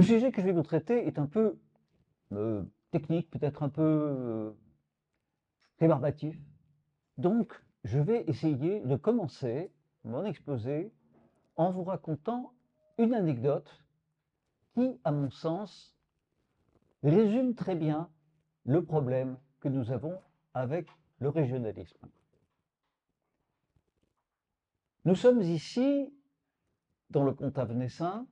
Le sujet que je vais vous traiter est un peu euh, technique, peut-être un peu euh, Donc, je vais essayer de commencer mon exposé en vous racontant une anecdote qui, à mon sens, résume très bien le problème que nous avons avec le régionalisme. Nous sommes ici dans le à venessin,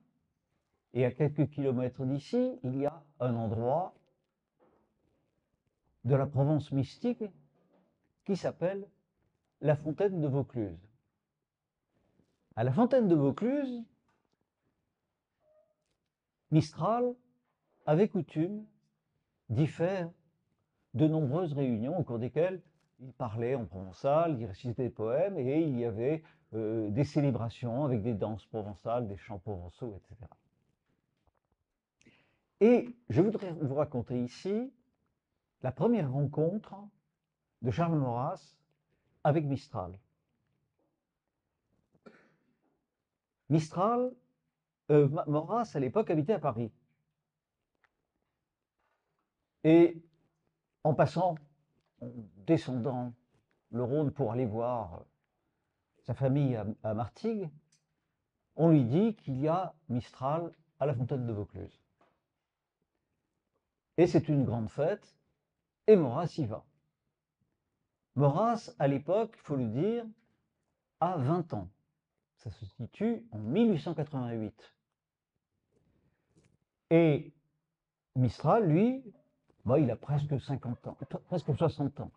et à quelques kilomètres d'ici, il y a un endroit de la Provence mystique qui s'appelle la fontaine de Vaucluse. À la fontaine de Vaucluse, Mistral avait coutume d'y faire de nombreuses réunions au cours desquelles il parlait en provençal, il récitait des poèmes et il y avait euh, des célébrations avec des danses provençales, des chants provençaux, etc. Et je voudrais vous raconter ici la première rencontre de Charles Maurras avec Mistral. Mistral, euh, Maurras à l'époque habitait à Paris. Et en passant, en descendant le Rhône pour aller voir sa famille à, à Martigues, on lui dit qu'il y a Mistral à la fontaine de Vaucluse. Et c'est une grande fête, et Maurras y va. Maurras, à l'époque, il faut le dire, a 20 ans. Ça se situe en 1888. Et Mistral, lui, bah, il a presque 50 ans, presque 60 ans.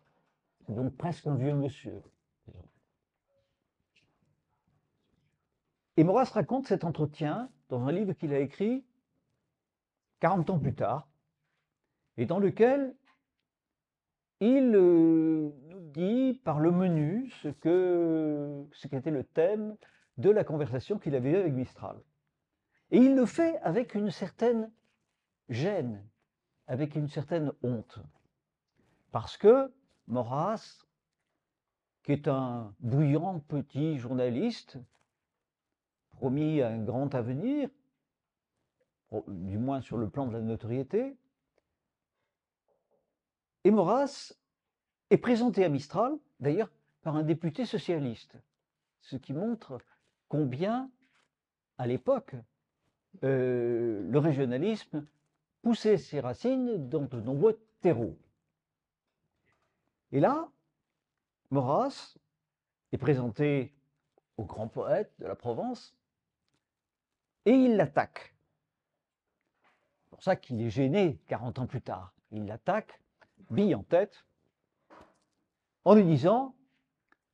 C'est donc presque un vieux monsieur. Et Maurras raconte cet entretien dans un livre qu'il a écrit 40 ans plus tard, et dans lequel il euh, nous dit par le menu ce que ce qu'était le thème de la conversation qu'il avait eue avec Mistral. Et il le fait avec une certaine gêne, avec une certaine honte. Parce que Moras, qui est un bouillant petit journaliste, promis un grand avenir, du moins sur le plan de la notoriété, et Maurras est présenté à Mistral, d'ailleurs, par un député socialiste, ce qui montre combien, à l'époque, euh, le régionalisme poussait ses racines dans de nombreux terreaux. Et là, Maurras est présenté au grand poète de la Provence et il l'attaque. C'est pour ça qu'il est gêné 40 ans plus tard. Il l'attaque bille en tête, en lui disant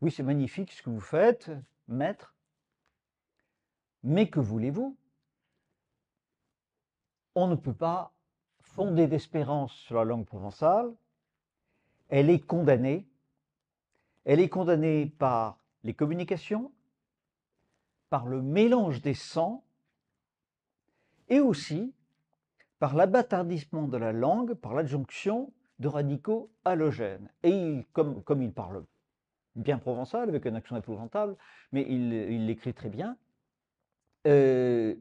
Oui, c'est magnifique ce que vous faites, maître, mais que voulez-vous On ne peut pas fonder d'espérance sur la langue provençale. Elle est condamnée. Elle est condamnée par les communications, par le mélange des sangs et aussi par l'abattardissement de la langue, par l'adjonction de radicaux halogènes. Et comme, il parle bien provençal, avec un accent épouvantable, mais il, l'écrit très bien, euh,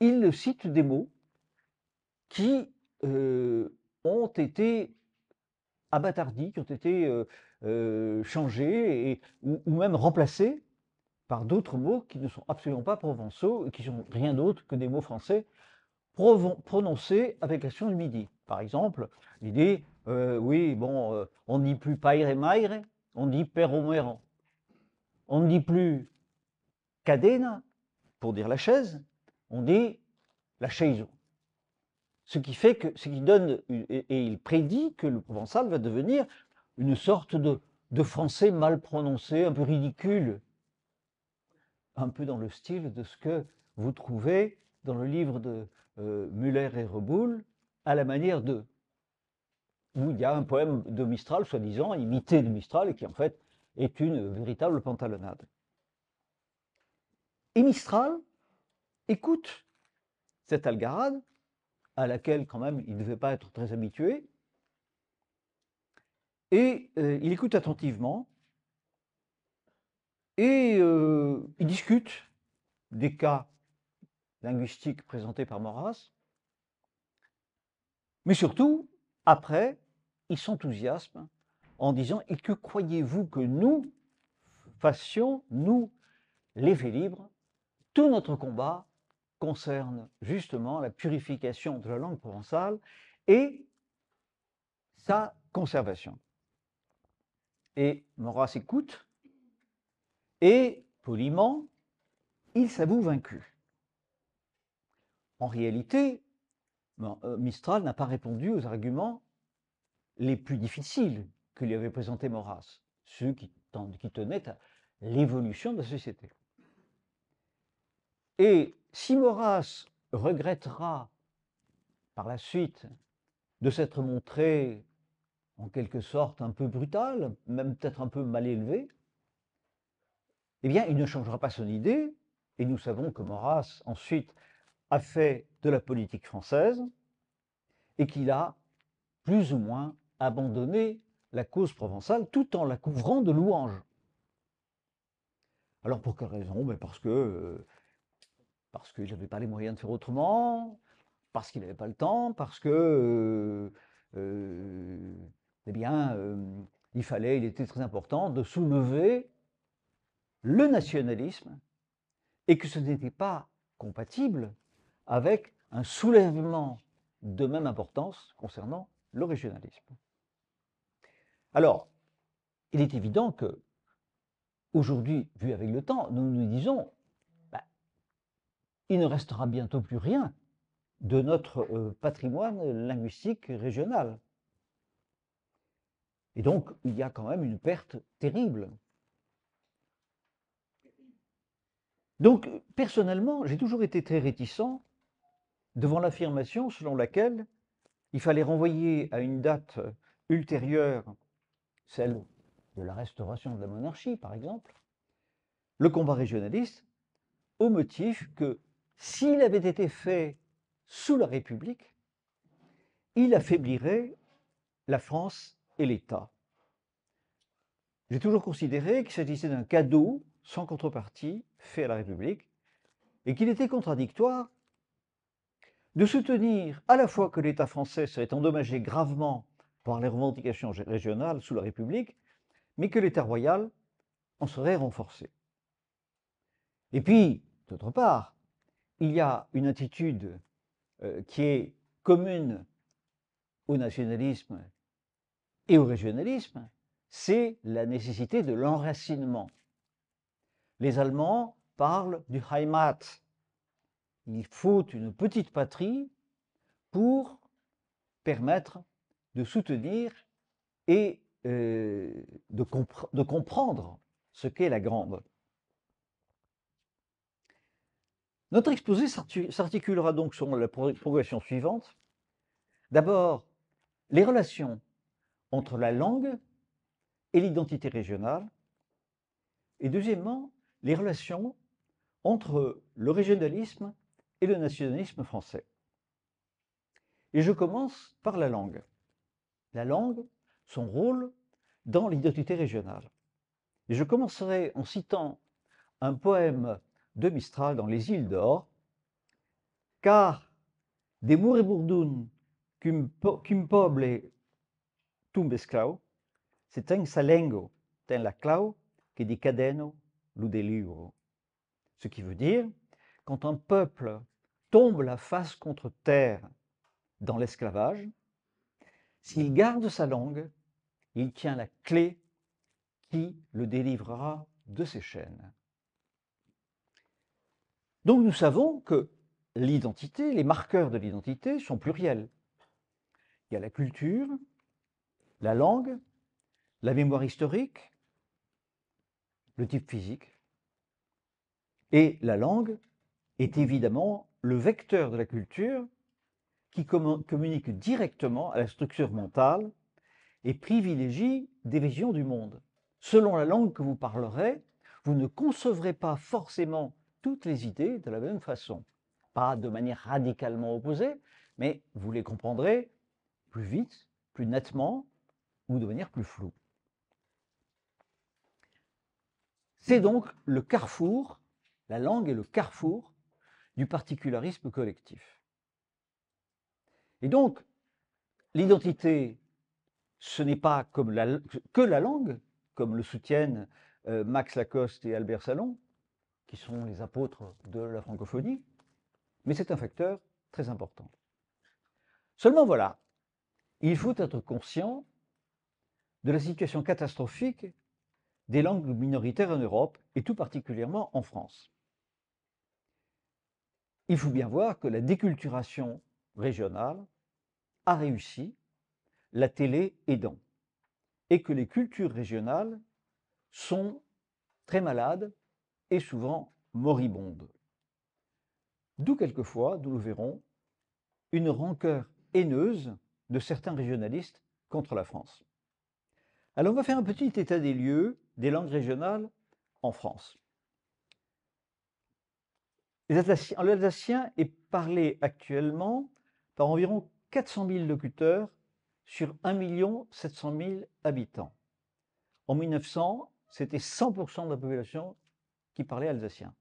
il cite des mots qui euh, ont été abattardis, qui ont été euh, changés et, ou, même remplacés par d'autres mots qui ne sont absolument pas provençaux et qui sont rien d'autre que des mots français prononcée avec chanson du midi. Par exemple, l'idée, euh, oui, bon, euh, on ne dit plus paire maire, on dit peromero. On ne dit plus cadena, pour dire la chaise, on dit la chaise. Ce qui fait que, ce qui donne, et, il prédit que le provençal va devenir une sorte de français mal prononcé, un peu ridicule, un peu dans le style de ce que vous trouvez dans le livre de euh, Muller et Reboul à la manière de Où il y a un poème de Mistral, soi-disant, imité de Mistral, et qui en fait est une véritable pantalonnade. Et Mistral écoute cette algarade, à laquelle quand même il ne devait pas être très habitué, et euh, il écoute attentivement, et euh, il discute des cas linguistique présentée par Maurras, mais surtout, après, il s'enthousiasme en disant Et que croyez-vous que nous fassions, nous, l'effet libre Tout notre combat concerne justement la purification de la langue provençale et sa conservation. Et Maurras écoute, et poliment, il s'avoue vaincu. En réalité, ben, euh, Mistral n'a pas répondu aux arguments les plus difficiles que lui avait présentés Maurras, ceux qui, qui tenaient à l'évolution de la société. Et si Maurras regrettera par la suite de s'être montré en quelque sorte un peu brutal, même peut-être un peu mal élevé, eh bien, il ne changera pas son idée, et nous savons que Maurras, ensuite, a fait de la politique française et qu'il a plus ou moins abandonné la cause provençale tout en la couvrant de louanges. Alors pour quelle raison Mais ben, Parce que euh, parce qu'il n'avait pas les moyens de faire autrement, parce qu'il n'avait pas le temps, parce que euh, euh, eh bien il fallait, il était très important de soulever le nationalisme et que ce n'était pas compatible avec un soulèvement de même importance concernant le régionalisme. Alors, il est évident que, aujourd'hui, vu avec le temps, nous nous disons, qu'il bah, il ne restera bientôt plus rien de notre euh, patrimoine linguistique régional. Et donc, il y a quand même une perte terrible. Donc, personnellement, j'ai toujours été très réticent devant l'affirmation selon laquelle il fallait renvoyer à une date ultérieure, celle de la restauration de la monarchie par exemple, le combat régionaliste au motif que s'il avait été fait sous la République, il affaiblirait la France et l'État. J'ai toujours considéré qu'il s'agissait d'un cadeau sans contrepartie fait à la République et qu'il était contradictoire de soutenir à la fois que l'État français serait endommagé gravement par les revendications régionales sous la République, mais que l'État royal en serait renforcé. Et puis, d'autre part, il y a une attitude euh, qui est commune au nationalisme et au régionalisme, c'est la nécessité de l'enracinement. Les Allemands parlent du Heimat, il faut une petite patrie pour permettre de soutenir et euh, de, de comprendre ce qu'est la grande. Notre exposé s'articulera donc sur la progression suivante. D'abord, les relations entre la langue et l'identité régionale. Et deuxièmement, les relations entre le régionalisme et le nationalisme français. Et je commence par la langue. La langue, son rôle dans l'identité régionale. Et je commencerai en citant un poème de Mistral dans Les îles d'Or, car des et cum, qu'un poble tum esclau, c'est un salengo, ten la clau, qui di cadeno lu Ce qui veut dire, quand un peuple tombe la face contre terre dans l'esclavage, s'il garde sa langue, il tient la clé qui le délivrera de ses chaînes. Donc nous savons que l'identité, les marqueurs de l'identité sont pluriels. Il y a la culture, la langue, la mémoire historique, le type physique. Et la langue est évidemment le vecteur de la culture qui communique directement à la structure mentale et privilégie des visions du monde. Selon la langue que vous parlerez, vous ne concevrez pas forcément toutes les idées de la même façon. Pas de manière radicalement opposée, mais vous les comprendrez plus vite, plus nettement ou de manière plus floue. C'est donc le carrefour, la langue est le carrefour du particularisme collectif. Et donc, l'identité, ce n'est pas que la langue, comme le soutiennent euh, Max Lacoste et Albert Salon, qui sont les apôtres de la francophonie, mais c'est un facteur très important. Seulement voilà, il faut être conscient de la situation catastrophique des langues minoritaires en Europe, et tout particulièrement en France il faut bien voir que la déculturation régionale a réussi, la télé aidant, et que les cultures régionales sont très malades et souvent moribondes. D'où quelquefois, nous le verrons, une rancœur haineuse de certains régionalistes contre la France. Alors on va faire un petit état des lieux des langues régionales en France. L'alsacien est parlé actuellement par environ 400 000 locuteurs sur 1 700 000 habitants. En 1900, c'était 100% de la population qui parlait alsacien.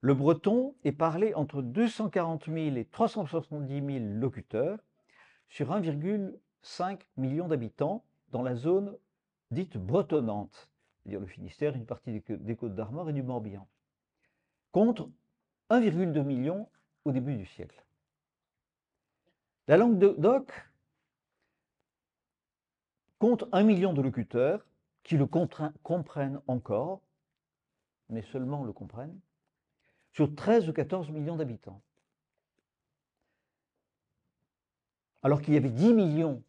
Le breton est parlé entre 240 000 et 370 000 locuteurs sur 1,5 million d'habitants dans la zone dite bretonnante, c'est-à-dire le Finistère, une partie des Côtes d'Armor et du Morbihan. Compte 1,2 million au début du siècle. La langue de Doc compte 1 million de locuteurs qui le comprennent encore, mais seulement le comprennent, sur 13 ou 14 millions d'habitants. Alors qu'il y avait 10 millions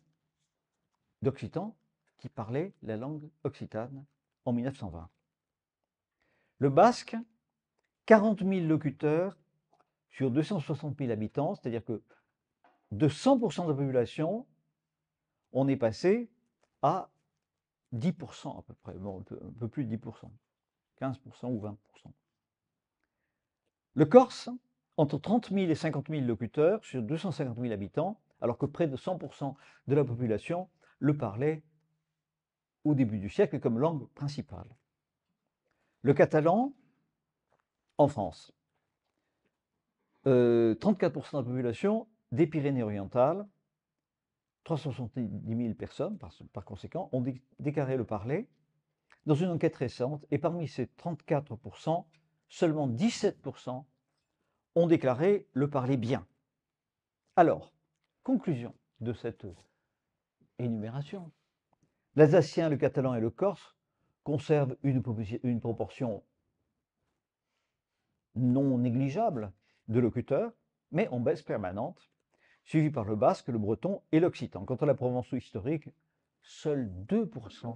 d'Occitans qui parlaient la langue occitane en 1920. Le basque 40 000 locuteurs sur 260 000 habitants, c'est-à-dire que de 100% de la population, on est passé à 10% à peu près, un, peu, un, peu, plus de 10%, 15% ou 20%. Le Corse, entre 30 000 et 50 000 locuteurs sur 250 000 habitants, alors que près de 100% de la population le parlait au début du siècle comme langue principale. Le catalan, en France. 34% euh, de la population des Pyrénées-Orientales, 370 000 personnes par, conséquent, ont déclaré le parler dans une enquête récente, et parmi ces 34%, seulement 17% ont déclaré le parler bien. Alors, conclusion de cette énumération. L'Asacien, le Catalan et le Corse conservent une, une proportion non négligeable de locuteurs, mais en baisse permanente, suivi par le basque, le breton et l'occitan. Quant à la Provence historique, seuls 2%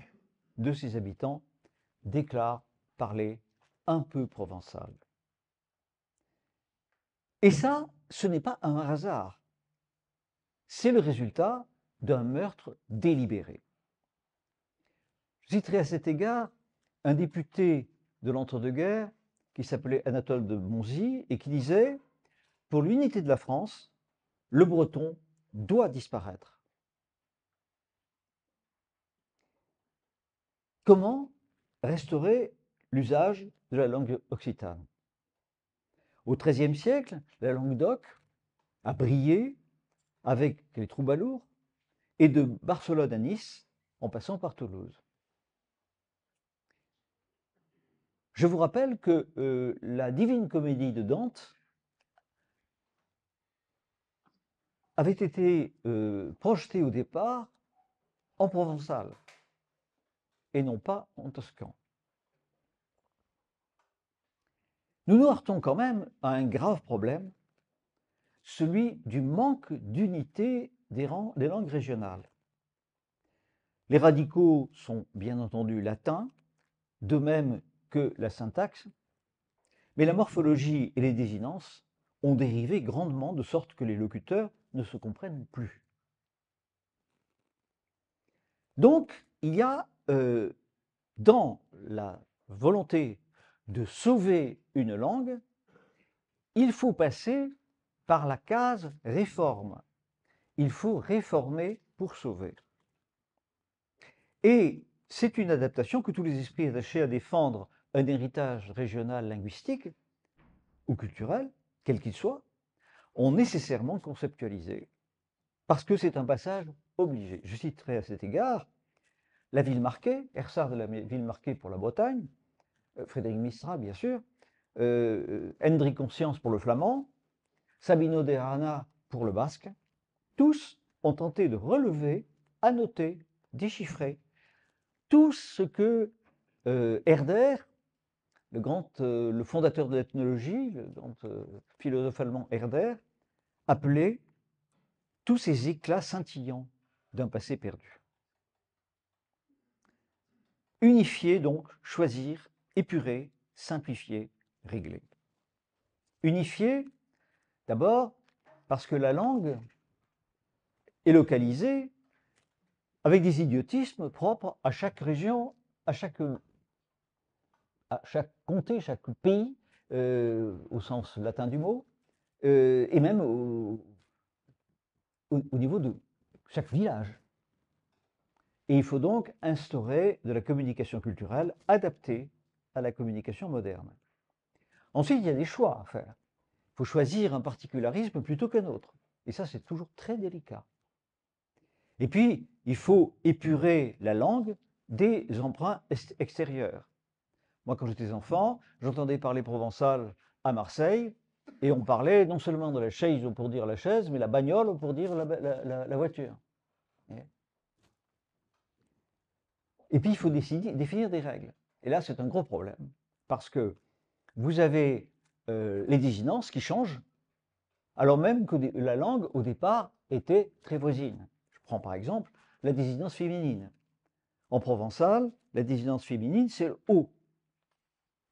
de ses habitants déclarent parler un peu provençal. Et ça, ce n'est pas un hasard. C'est le résultat d'un meurtre délibéré. Je citerai à cet égard un député de l'entre-deux-guerres qui s'appelait Anatole de Monzy, et qui disait Pour l'unité de la France, le breton doit disparaître. Comment restaurer l'usage de la langue occitane Au XIIIe siècle, la langue d'oc a brillé avec les troubadours et de Barcelone à Nice en passant par Toulouse. Je vous rappelle que euh, la Divine Comédie de Dante avait été euh, projetée au départ en provençal et non pas en toscan. Nous nous heurtons quand même à un grave problème, celui du manque d'unité des, des langues régionales. Les radicaux sont bien entendu latins, de même que la syntaxe, mais la morphologie et les désinences ont dérivé grandement de sorte que les locuteurs ne se comprennent plus. Donc, il y a euh, dans la volonté de sauver une langue, il faut passer par la case réforme. Il faut réformer pour sauver. Et c'est une adaptation que tous les esprits attachés à défendre un héritage régional linguistique ou culturel, quel qu'il soit, ont nécessairement conceptualisé, parce que c'est un passage obligé. Je citerai à cet égard la ville marquée, Ersard de la ville marquée pour la Bretagne, euh, Frédéric Mistra bien sûr, euh, Conscience pour le flamand, Sabino de Rana pour le basque, tous ont tenté de relever, annoter, déchiffrer tout ce que euh, Herder le grand, euh, le fondateur de l'ethnologie, le grand euh, philosophe allemand Herder, appelait tous ces éclats scintillants d'un passé perdu. Unifier donc, choisir, épurer, simplifier, régler. Unifier, d'abord, parce que la langue est localisée avec des idiotismes propres à chaque région, à chaque à chaque comté, chaque pays, euh, au sens latin du mot, euh, et même au, au, niveau de chaque village. Et il faut donc instaurer de la communication culturelle adaptée à la communication moderne. Ensuite, il y a des choix à faire. Il faut choisir un particularisme plutôt qu'un autre. Et ça, c'est toujours très délicat. Et puis, il faut épurer la langue des emprunts extérieurs. Moi, quand j'étais enfant, j'entendais parler provençal à Marseille, et on parlait non seulement de la chaise pour dire la chaise, mais la bagnole pour dire la, voiture. Et puis, il faut décider, définir des règles. Et là, c'est un gros problème, parce que vous avez euh, les désinences qui changent, alors même que la langue, au départ, était très voisine. Je prends par exemple la désinence féminine. En provençal, la désinence féminine, c'est le O.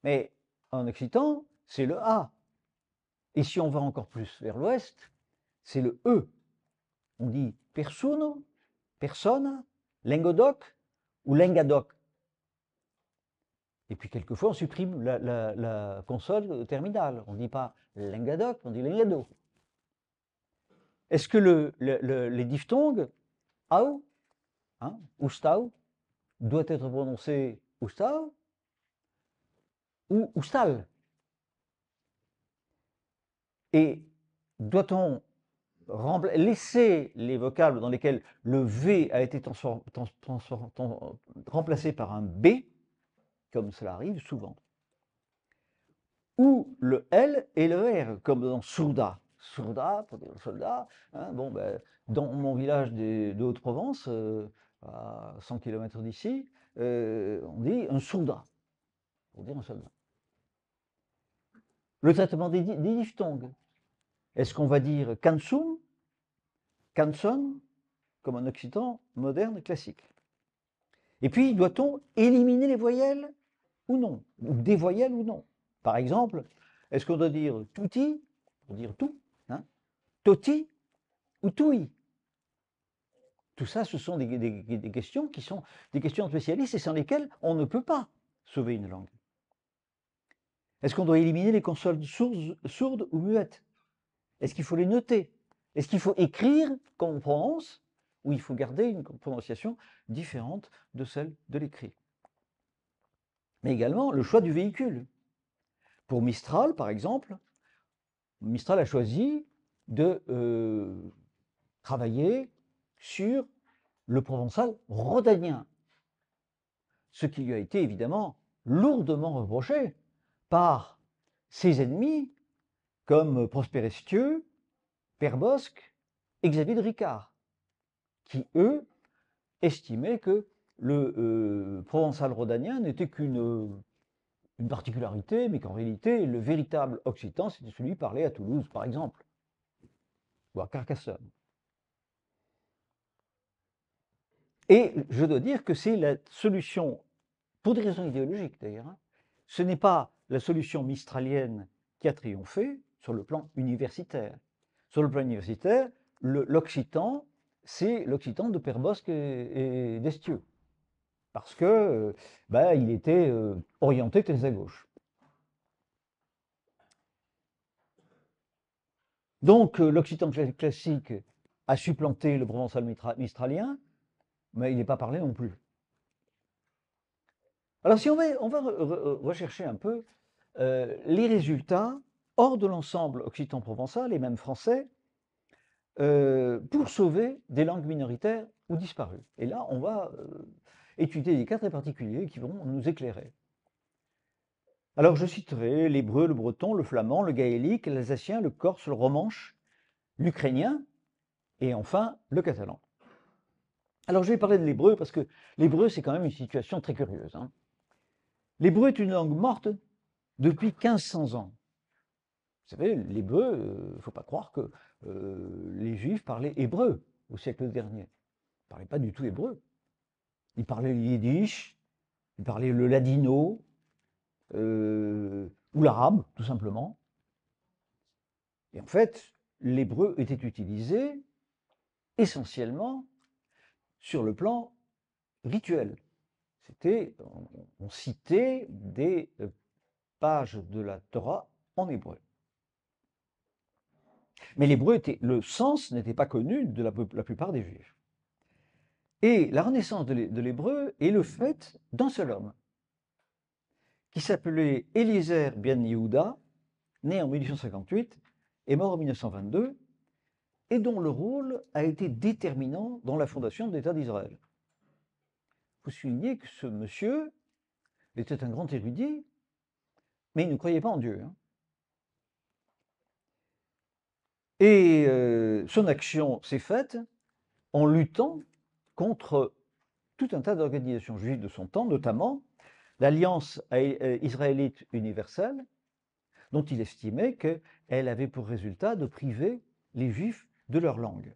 Mais en occitan, c'est le A. Et si on va encore plus vers l'ouest, c'est le E. On dit persuno, persona »,« lingodoc ou lingadoc. Et puis quelquefois, on supprime la, console terminale. On ne dit pas lingadoc, on dit lingado. Est-ce que le, les diphtongues au, hein, ustau, doit être prononcé ustau ou, ou Et doit-on laisser les vocables dans lesquels le V a été remplacé par un B, comme cela arrive souvent, ou le L et le R, comme dans Souda. Souda, pour dire soldat, hein, bon, ben, dans mon village de Haute-Provence, euh, à 100 km d'ici, euh, on dit un Souda, pour dire un soldat. Le traitement des, diphtongues. Est-ce qu'on va dire kansum, kanson, comme en occitan moderne classique Et puis, doit-on éliminer les voyelles ou non Ou des voyelles ou non Par exemple, est-ce qu'on doit dire touti, pour dire tout, hein toti ou toui Tout ça, ce sont des, questions qui sont des questions spécialistes et sans lesquelles on ne peut pas sauver une langue. Est-ce qu'on doit éliminer les consoles sourdes, ou muettes Est-ce qu'il faut les noter Est-ce qu'il faut écrire comme on prononce Ou il faut garder une prononciation différente de celle de l'écrit Mais également le choix du véhicule. Pour Mistral, par exemple, Mistral a choisi de euh, travailler sur le provençal rhodanien, ce qui lui a été évidemment lourdement reproché par ses ennemis comme Prosper Estieux, Père Bosque et Xavier de Ricard, qui, eux, estimaient que le euh, provençal rhodanien n'était qu'une particularité, mais qu'en réalité, le véritable occitan, c'était celui parlé à Toulouse, par exemple, ou à Carcassonne. Et je dois dire que c'est la solution, pour des raisons idéologiques d'ailleurs, hein, ce n'est pas la solution mistralienne qui a triomphé sur le plan universitaire. Sur le plan universitaire, l'occitan, c'est l'occitan de Père et, et parce que euh, bah, il était euh, orienté très à gauche. Donc euh, l'occitan classique a supplanté le provençal mistralien, mais il n'est pas parlé non plus. Alors si on va, euh, rechercher un peu euh, les résultats hors de l'ensemble occitan-provençal et même français euh, pour sauver des langues minoritaires ou disparues. Et là, on va étudier des cas très particuliers qui vont nous éclairer. Alors je citerai l'hébreu, le breton, le flamand, le gaélique, l'alsacien, le corse, le romanche, l'ukrainien et enfin le catalan. Alors je vais parler de l'hébreu parce que l'hébreu c'est quand même une situation très curieuse. Hein. L'hébreu est une langue morte depuis 1500 ans. Vous savez, l'hébreu, il euh, ne faut pas croire que euh, les juifs parlaient hébreu au siècle dernier. Ils ne parlaient pas du tout hébreu. Ils parlaient le yiddish, ils parlaient le ladino, euh, ou l'arabe, tout simplement. Et en fait, l'hébreu était utilisé essentiellement sur le plan rituel c'était, on, citait des euh, pages de la Torah en hébreu. Mais l'hébreu était, le sens n'était pas connu de la, plupart des juifs. Et la renaissance de l'hébreu est le fait d'un seul homme, qui s'appelait Eliezer Ben Yehuda, né en 1858 et mort en 1922, et dont le rôle a été déterminant dans la fondation de l'État d'Israël. Vous souligner que ce monsieur était un grand érudit, mais il ne croyait pas en Dieu. Hein. Et euh, son action s'est faite en luttant contre tout un tas d'organisations juives de son temps, notamment l'Alliance euh, israélite universelle, dont il estimait qu'elle avait pour résultat de priver les juifs de leur langue.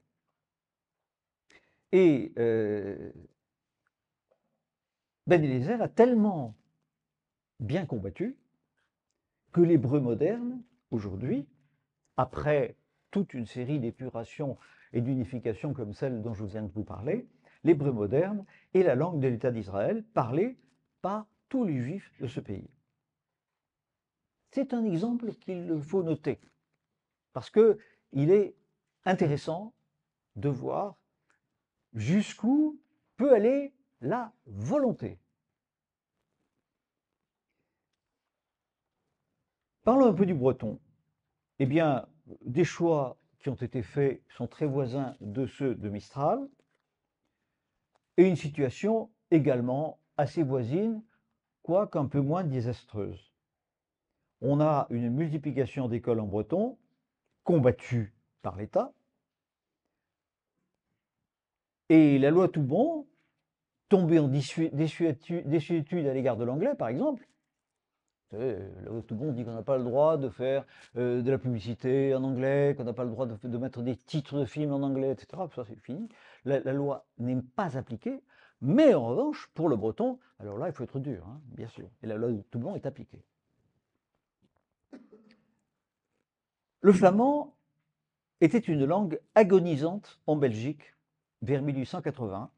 Et euh, ben Eliezer a tellement bien combattu que l'hébreu moderne, aujourd'hui, après toute une série d'épurations et d'unifications comme celle dont je viens de vous parler, l'hébreu moderne est la langue de l'État d'Israël parlée par tous les juifs de ce pays. C'est un exemple qu'il faut noter, parce qu'il est intéressant de voir jusqu'où peut aller la volonté. Parlons un peu du breton. Eh bien, des choix qui ont été faits sont très voisins de ceux de Mistral, et une situation également assez voisine, quoique un peu moins désastreuse. On a une multiplication d'écoles en breton, combattue par l'État, et la loi Toubon tomber en désuétude à l'égard de l'anglais, par exemple. La tout le monde dit qu'on n'a pas le droit de faire euh, de la publicité en anglais, qu'on n'a pas le droit de, mettre des titres de films en anglais, etc. Ça, c'est fini. La, loi n'est pas appliquée, mais en revanche, pour le breton, alors là, il faut être dur, hein, bien sûr. Et la loi de bon est appliquée. Le flamand était une langue agonisante en Belgique vers 1880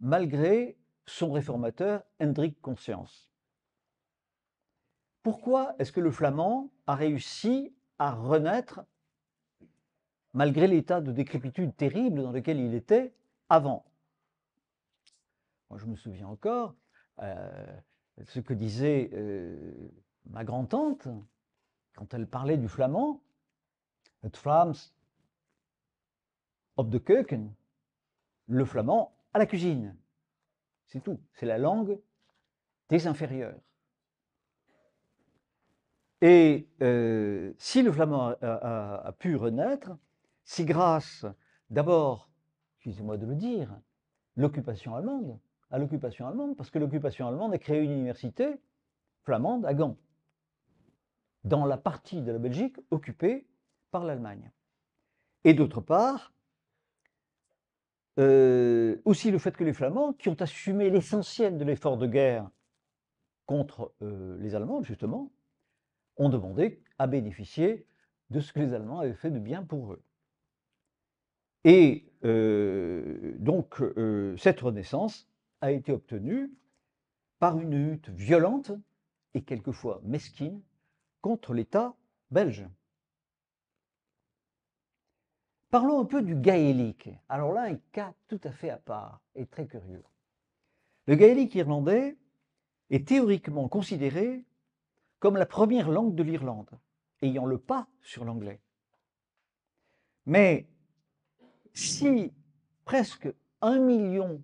malgré son réformateur Hendrik Conscience. Pourquoi est-ce que le flamand a réussi à renaître malgré l'état de décrépitude terrible dans lequel il était avant Moi, Je me souviens encore euh, ce que disait euh, ma grand-tante quand elle parlait du flamand. Het Vlaams op de keuken, le flamand à la cuisine. C'est tout. C'est la langue des inférieurs. Et euh, si le flamand a, pu renaître, si grâce d'abord, excusez-moi de le dire, l'occupation allemande, à l'occupation allemande, parce que l'occupation allemande a créé une université flamande à Gand, dans la partie de la Belgique occupée par l'Allemagne. Et d'autre part, euh, aussi le fait que les Flamands, qui ont assumé l'essentiel de l'effort de guerre contre euh, les Allemands, justement, ont demandé à bénéficier de ce que les Allemands avaient fait de bien pour eux. Et euh, donc, cette renaissance a été obtenue par une lutte violente et quelquefois mesquine contre l'État belge. Parlons un peu du gaélique. Alors là, un cas tout à fait à part et très curieux. Le gaélique irlandais est théoriquement considéré comme la première langue de l'Irlande, ayant le pas sur l'anglais. Mais si presque 1,8 million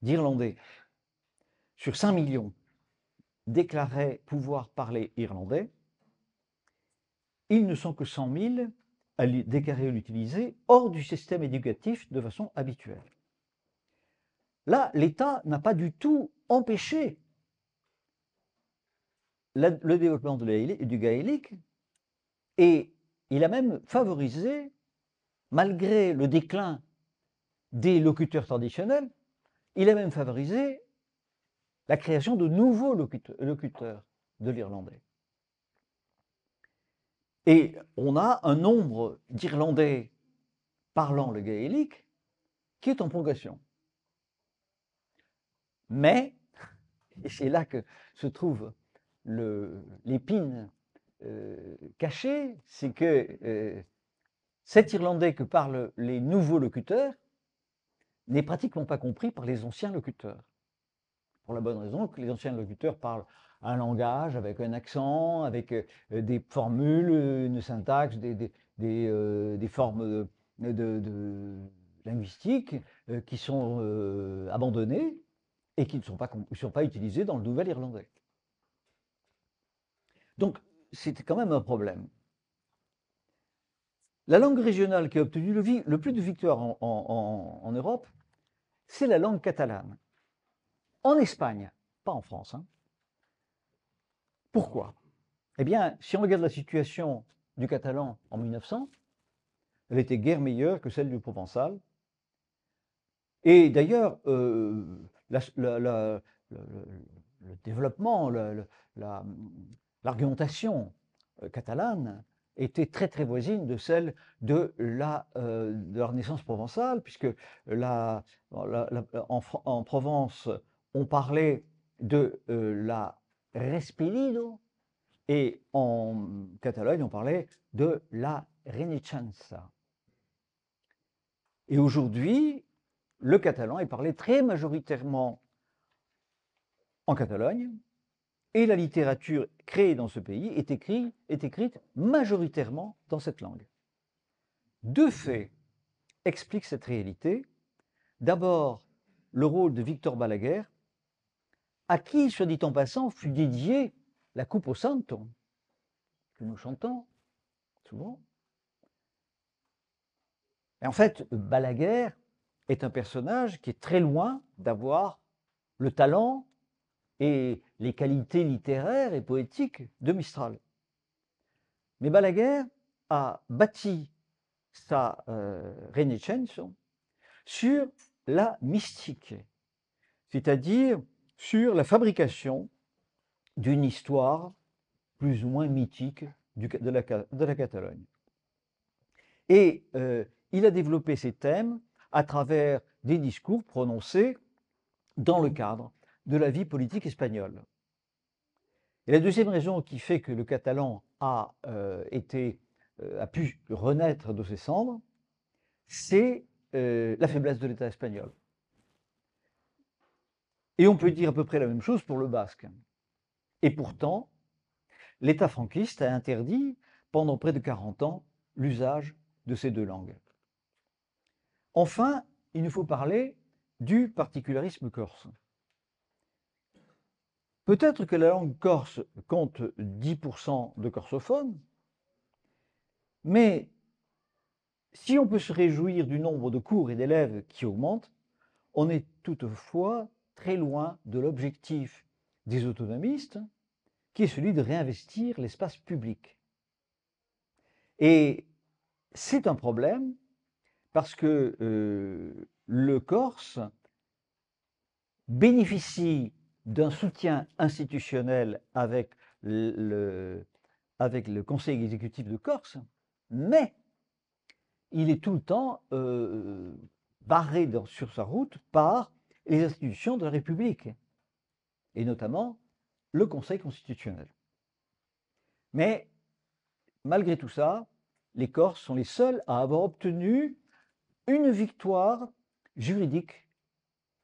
d'Irlandais sur 5 millions déclaraient pouvoir parler irlandais, ils ne sont que 100 000 à l'utiliser hors du système éducatif de façon habituelle. Là, l'État n'a pas du tout empêché le développement du gaélique et il a même favorisé, malgré le déclin des locuteurs traditionnels, il a même favorisé la création de nouveaux locuteurs de l'irlandais. Et on a un nombre d'Irlandais parlant le gaélique qui est en progression. Mais, et c'est là que se trouve l'épine euh, cachée, c'est que euh, cet Irlandais que parlent les nouveaux locuteurs n'est pratiquement pas compris par les anciens locuteurs. Pour la bonne raison que les anciens locuteurs parlent un langage avec un accent, avec euh, des formules, une syntaxe, des, euh, formes linguistiques euh, qui sont abandonnées et qui ne sont pas, pas utilisées dans le nouvel irlandais. Donc, c'est quand même un problème. La langue régionale qui a obtenu le, plus de victoires en, en Europe, c'est la langue catalane. En Espagne, pas en France, hein, pourquoi Eh bien, si on regarde la situation du Catalan en 1900, elle était guère meilleure que celle du Provençal. Et d'ailleurs, euh, le, développement, l'argumentation euh, catalane était très très voisine de celle de la, euh, Renaissance provençale, puisque en, Provence, on parlait de la Respirido. Et en Catalogne, on parlait de la Renaissance. Et aujourd'hui, le catalan est parlé très majoritairement en Catalogne, et la littérature créée dans ce pays est, est écrite majoritairement dans cette langue. Deux faits expliquent cette réalité. D'abord, le rôle de Victor Balaguer à qui, soit dit en passant, fut dédiée la coupe au santo, que nous chantons souvent. en fait, Balaguer est un personnage qui est très loin d'avoir le talent et les qualités littéraires et poétiques de Mistral. Mais Balaguer a bâti sa euh, sur la mystique, c'est-à-dire sur la fabrication d'une histoire plus ou moins mythique de, la, Catalogne. Et euh, il a développé ces thèmes à travers des discours prononcés dans le cadre de la vie politique espagnole. Et la deuxième raison qui fait que le catalan a, euh, été, euh, a pu renaître de ses cendres, c'est la faiblesse de l'État espagnol. Et on peut dire à peu près la même chose pour le basque. Et pourtant, l'État franquiste a interdit pendant près de 40 ans l'usage de ces deux langues. Enfin, il nous faut parler du particularisme corse. Peut-être que la langue corse compte 10% de corsophones, mais si on peut se réjouir du nombre de cours et d'élèves qui augmentent, on est toutefois très loin de l'objectif des autonomistes, qui est celui de réinvestir l'espace public. Et c'est un problème parce que euh, le Corse bénéficie d'un soutien institutionnel avec le, avec le Conseil exécutif de Corse, mais il est tout le temps euh, barré sur sa route par les institutions de la République, et notamment le Conseil constitutionnel. Mais malgré tout ça, les Corses sont les seuls à avoir obtenu une victoire juridique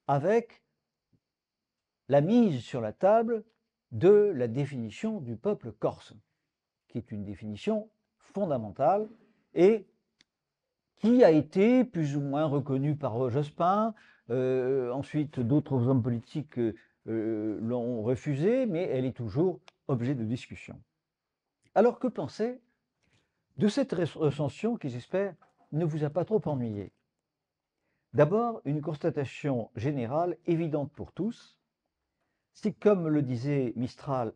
avec la mise sur la table de la définition du peuple corse, qui est une définition fondamentale et qui a été plus ou moins reconnue par Jospin, euh, ensuite, d'autres hommes politiques euh, euh, l'ont refusé, mais elle est toujours objet de discussion. Alors que penser de cette recension qui, j'espère, ne vous a pas trop ennuyé D'abord, une constatation générale évidente pour tous, c'est comme le disait Mistral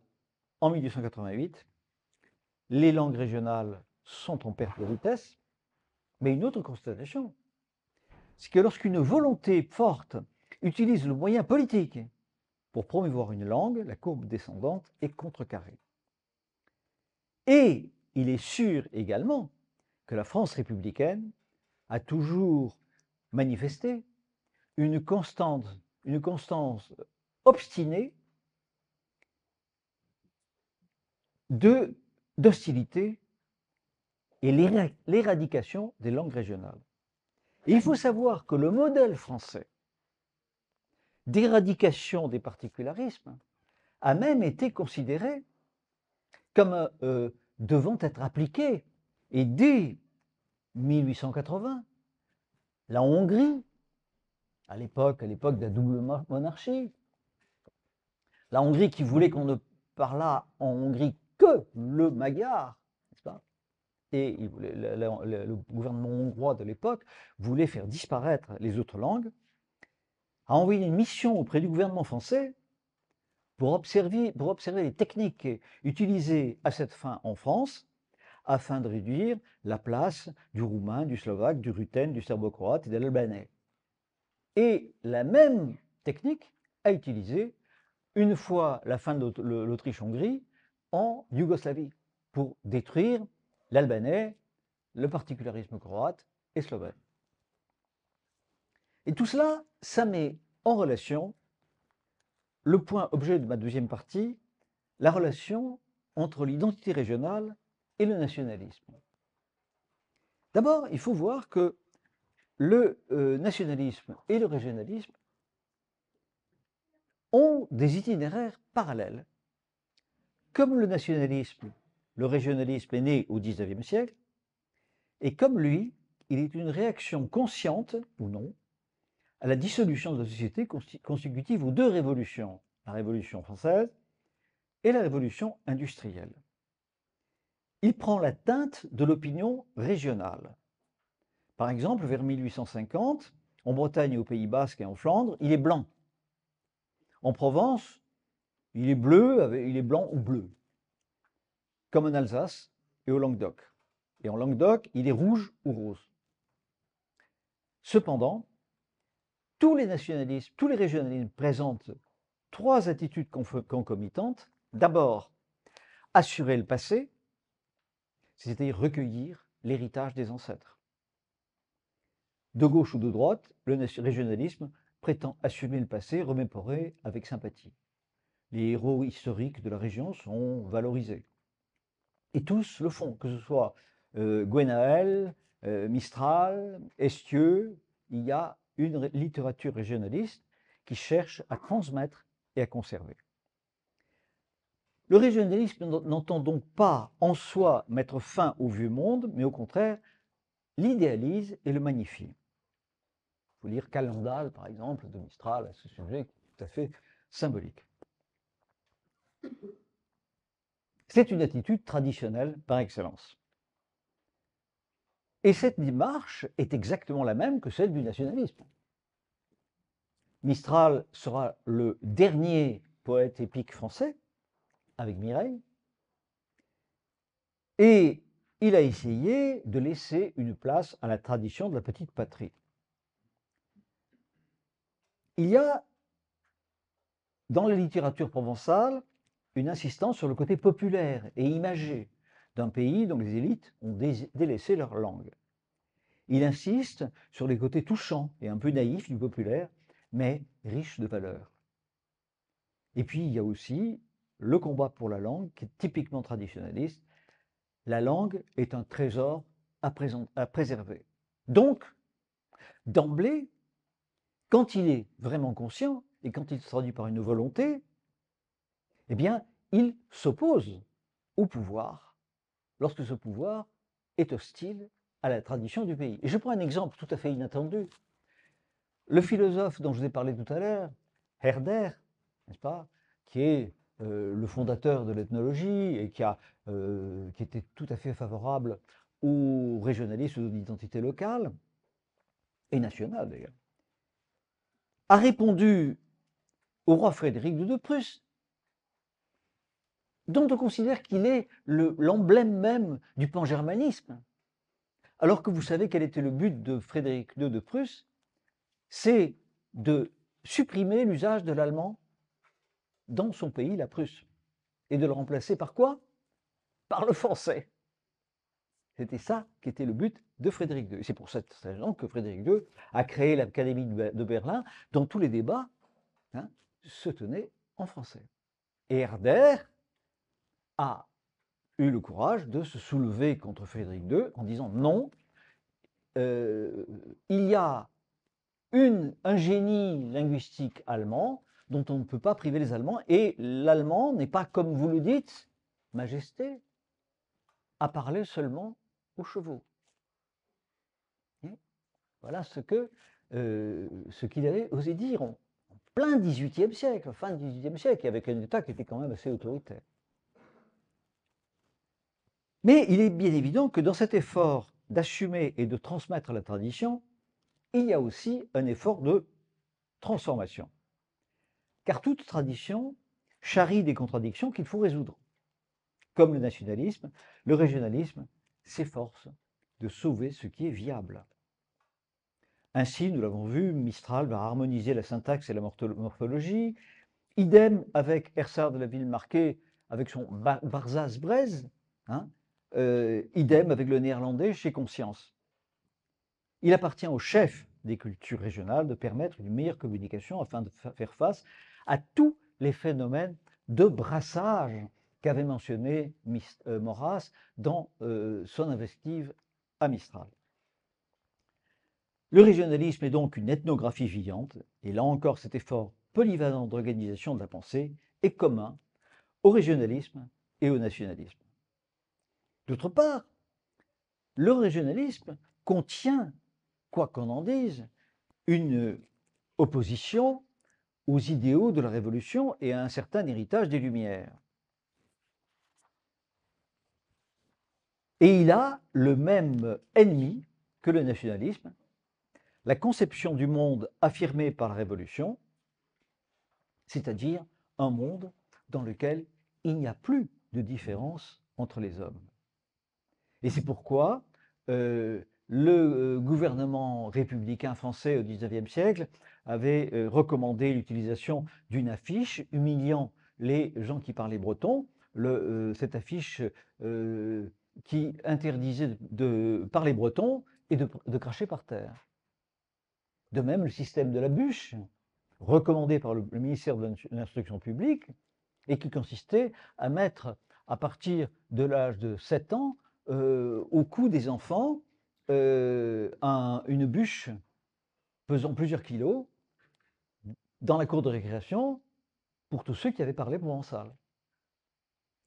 en 1888, les langues régionales sont en perte de vitesse, mais une autre constatation, c'est que lorsqu'une volonté forte utilise le moyen politique pour promouvoir une langue, la courbe descendante est contrecarrée. Et il est sûr également que la France républicaine a toujours manifesté une constance, une constance obstinée d'hostilité et l'éradication des langues régionales il faut savoir que le modèle français d'éradication des particularismes a même été considéré comme euh, devant être appliqué. Et dès 1880, la Hongrie, à l'époque, à l'époque de la double monarchie, la Hongrie qui voulait qu'on ne parlât en Hongrie que le magyar, et le, gouvernement hongrois de l'époque voulait faire disparaître les autres langues, a envoyé une mission auprès du gouvernement français pour observer, pour observer les techniques utilisées à cette fin en France, afin de réduire la place du roumain, du slovaque, du ruthène, du serbo-croate et de l'albanais. Et la même technique a utilisée une fois la fin de l'Autriche-Hongrie en Yougoslavie pour détruire l'albanais, le particularisme croate et slovène. Et tout cela, ça met en relation le point objet de ma deuxième partie, la relation entre l'identité régionale et le nationalisme. D'abord, il faut voir que le euh, nationalisme et le régionalisme ont des itinéraires parallèles. Comme le nationalisme le régionalisme est né au XIXe siècle, et comme lui, il est une réaction consciente, ou non, à la dissolution de la société consécutive aux deux révolutions, la Révolution française et la Révolution industrielle. Il prend la teinte de l'opinion régionale. Par exemple, vers 1850, en Bretagne, au Pays Basque et en Flandre, il est blanc. En Provence, il est bleu, il est blanc ou bleu comme en Alsace et au Languedoc. Et en Languedoc, il est rouge ou rose. Cependant, tous les nationalismes, tous les régionalismes présentent trois attitudes concomitantes. D'abord, assurer le passé, c'est-à-dire recueillir l'héritage des ancêtres. De gauche ou de droite, le régionalisme prétend assumer le passé, remémorer avec sympathie. Les héros historiques de la région sont valorisés. Et tous le font, que ce soit euh, Gwenaël, euh, Mistral, Estieux. Il y a une littérature régionaliste qui cherche à transmettre et à conserver. Le régionalisme n'entend donc pas en soi mettre fin au vieux monde, mais au contraire, l'idéalise et le magnifie. Il faut lire Calendal, par exemple, de Mistral, à ce sujet, tout à fait symbolique. C'est une attitude traditionnelle par excellence. Et cette démarche est exactement la même que celle du nationalisme. Mistral sera le dernier poète épique français, avec Mireille, et il a essayé de laisser une place à la tradition de la petite patrie. Il y a, dans la littérature provençale, une insistance sur le côté populaire et imagé d'un pays dont les élites ont délaissé leur langue. Il insiste sur les côtés touchants et un peu naïfs du populaire, mais riche de valeur. Et puis il y a aussi le combat pour la langue, qui est typiquement traditionnaliste. La langue est un trésor à, à préserver. Donc, d'emblée, quand il est vraiment conscient, et quand il se traduit par une volonté, eh bien, il s'oppose au pouvoir lorsque ce pouvoir est hostile à la tradition du pays. Et je prends un exemple tout à fait inattendu. Le philosophe dont je vous ai parlé tout à l'heure, Herder, n'est-ce pas, qui est euh, le fondateur de l'ethnologie et qui, a, euh, qui était tout à fait favorable aux régionalistes d'une d'identité locale, et nationale d'ailleurs, a répondu au roi Frédéric II de Prusse dont on considère qu'il est l'emblème même du pangermanisme, alors que vous savez quel était le but de Frédéric II de Prusse, c'est de supprimer l'usage de l'allemand dans son pays, la Prusse, et de le remplacer par quoi Par le français. C'était ça qui était le but de Frédéric II. C'est pour cette raison que Frédéric II a créé l'Académie de Berlin, dont tous les débats hein, se tenaient en français. Et Herder, a eu le courage de se soulever contre Frédéric II en disant non, euh, il y a une, un génie linguistique allemand dont on ne peut pas priver les Allemands, et l'allemand n'est pas, comme vous le dites, majesté, à parler seulement aux chevaux. Hein voilà euh, ce qu'il avait osé dire en, en plein XVIIIe siècle, fin XVIIIe siècle, avec un État qui était quand même assez autoritaire. Mais il est bien évident que dans cet effort d'assumer et de transmettre la tradition, il y a aussi un effort de transformation. Car toute tradition charrie des contradictions qu'il faut résoudre. Comme le nationalisme, le régionalisme s'efforce de sauver ce qui est viable. Ainsi, nous l'avons vu, Mistral va harmoniser la syntaxe et la morphologie. Idem avec Hersard de la ville marquée, avec son Barzaz-Brez. Hein, euh, idem avec le néerlandais chez Conscience. Il appartient au chef des cultures régionales de permettre une meilleure communication afin de faire face à tous les phénomènes de brassage qu'avait mentionné euh, Maurras dans euh, son investive à Mistral. Le régionalisme est donc une ethnographie vivante, et là encore cet effort polyvalent d'organisation de la pensée est commun au régionalisme et au nationalisme. D'autre part, le régionalisme contient, quoi qu'on en dise, une opposition aux idéaux de la Révolution et à un certain héritage des Lumières. Et il a le même ennemi que le nationalisme, la conception du monde affirmée par la Révolution, c'est-à-dire un monde dans lequel il n'y a plus de différence entre les hommes. Et c'est pourquoi euh, le euh, gouvernement républicain français au XIXe siècle avait euh, recommandé l'utilisation d'une affiche humiliant les gens qui parlaient breton. cette affiche qui interdisait de, parler breton et de, cracher par terre. De même, le système de la bûche, recommandé par le, le ministère de l'Instruction publique, et qui consistait à mettre, à partir de l'âge de 7 ans, euh, au cou des enfants euh, une bûche pesant plusieurs kilos dans la cour de récréation pour tous ceux qui avaient parlé pour en salle.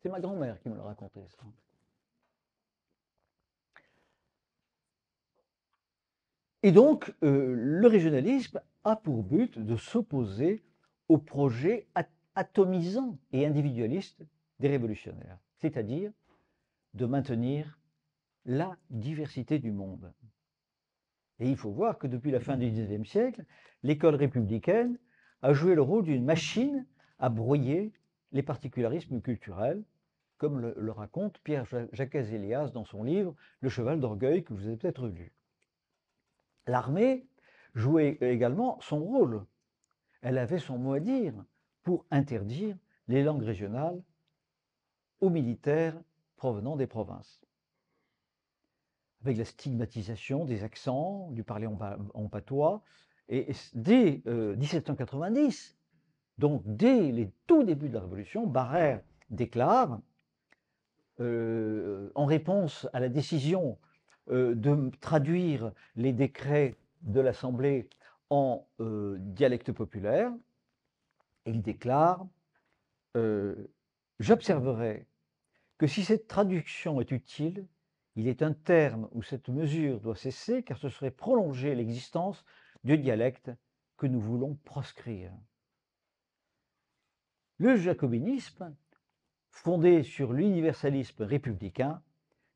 C'est ma grand-mère qui me l'a raconté. Ça. Et donc, euh, le régionalisme a pour but de s'opposer au projet atomisant et individualiste des révolutionnaires, c'est-à-dire de maintenir la diversité du monde. Et il faut voir que depuis la fin du XIXe siècle, l'école républicaine a joué le rôle d'une machine à brouiller les particularismes culturels, comme le, raconte Pierre-Jacques Elias dans son livre Le cheval d'orgueil, que vous avez peut-être vu. L'armée jouait également son rôle. Elle avait son mot à dire pour interdire les langues régionales aux militaires provenant des provinces. Avec la stigmatisation des accents, du parler en, patois, et, dès 1790, euh, donc dès les tout débuts de la Révolution, Barrère déclare, euh, en réponse à la décision euh, de traduire les décrets de l'Assemblée en dialecte populaire, il déclare J'observerai si cette traduction est utile, il est un terme où cette mesure doit cesser car ce serait prolonger l'existence du dialecte que nous voulons proscrire. Le jacobinisme, fondé sur l'universalisme républicain,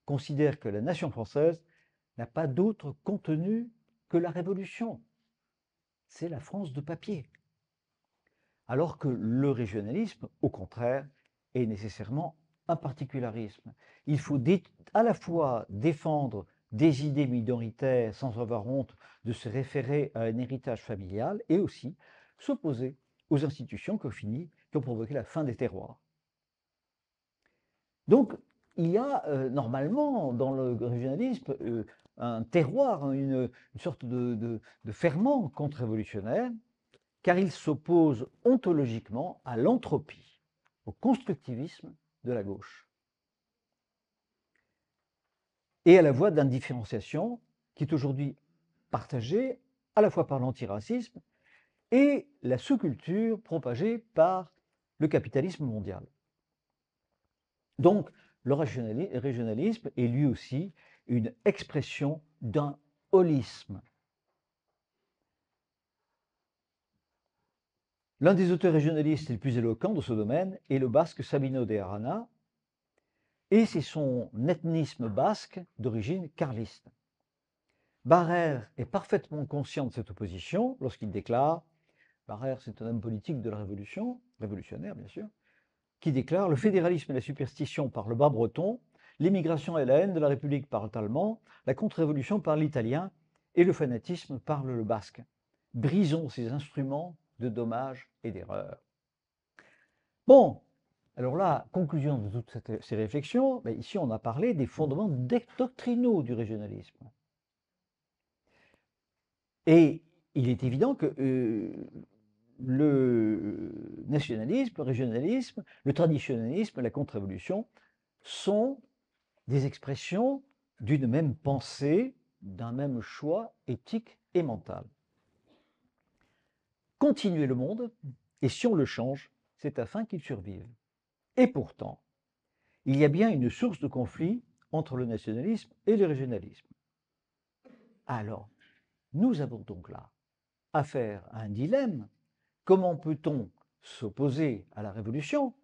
considère que la nation française n'a pas d'autre contenu que la Révolution. C'est la France de papier. Alors que le régionalisme, au contraire, est nécessairement un particularisme. Il faut à la fois défendre des idées minoritaires sans avoir honte de se référer à un héritage familial et aussi s'opposer aux institutions qui ont, qui ont provoqué la fin des terroirs. Donc, il y a euh, normalement dans le régionalisme euh, un terroir, une, sorte de ferment contre-révolutionnaire, car il s'oppose ontologiquement à l'entropie, au constructivisme de la gauche. Et à la voie d'indifférenciation qui est aujourd'hui partagée à la fois par l'antiracisme et la sous-culture propagée par le capitalisme mondial. Donc, le régionalisme est lui aussi une expression d'un holisme L'un des auteurs régionalistes les plus éloquents de ce domaine est le basque Sabino de Arana, et c'est son ethnisme basque d'origine carliste. Barrère est parfaitement conscient de cette opposition lorsqu'il déclare Barrère, c'est un homme politique de la Révolution, révolutionnaire bien sûr, qui déclare Le fédéralisme et la superstition par le bas breton, l'immigration et la haine de la République par l'allemand, la contre-révolution par l'italien et le fanatisme par le basque. Brisons ces instruments de dommages et d'erreurs. Bon, alors là, conclusion de toutes ces réflexions, ben, ici on a parlé des fondements doctrinaux du régionalisme. Et il est évident que euh, le nationalisme, le régionalisme, le traditionnalisme, la contre-révolution sont des expressions d'une même pensée, d'un même choix éthique et mental continuer le monde, et si on le change, c'est afin qu'il survive. Et pourtant, il y a bien une source de conflit entre le nationalisme et le régionalisme. Alors, nous avons donc là affaire à un dilemme. Comment peut-on s'opposer à la Révolution